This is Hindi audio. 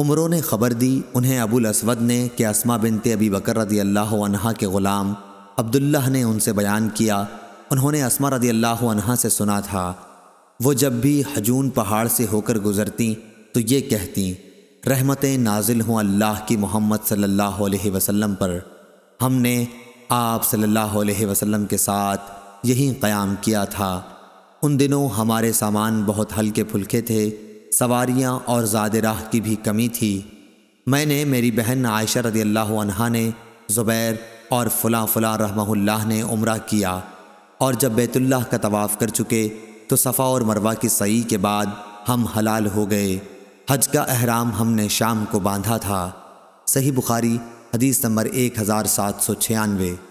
उमरों ने खबर दी उन्हें अबुल असवद ने कि असमा बिनते अबी बकर रदी अल्लाह अनहा के ग़ुलाम अब्दुल्लाह ने उनसे बयान किया उन्होंने असमा रदी अल्लाह अनहा से सुना था वो जब भी हजून पहाड़ से होकर गुज़रती तो ये कहती रहमतें नाजिल हों अल्लाह की मोहम्मद सल्लल्लाहु अलैहि वसल्लम पर हमने आप सल्लल्लाहु अलैहि वसल्लम के साथ यहीं क़याम किया था उन दिनों हमारे सामान बहुत हल्के फुल्के थे सवारियाँ और ज़ाद राह की भी कमी थी मैंने मेरी बहन आयशा रदी अल्लाह ने ज़ुबैर और फ़लाँ फलाँ रहमहुल्लाह ने उम्र किया और जब बैतुल्लाह का तवाफ़ कर चुके तो सफ़ा और मरवा की सही के बाद हम हलाल हो गए हज का अहराम हमने शाम को बांधा था सही बुखारी हदीस नंबर एक हज़ार सात सौ छियानवे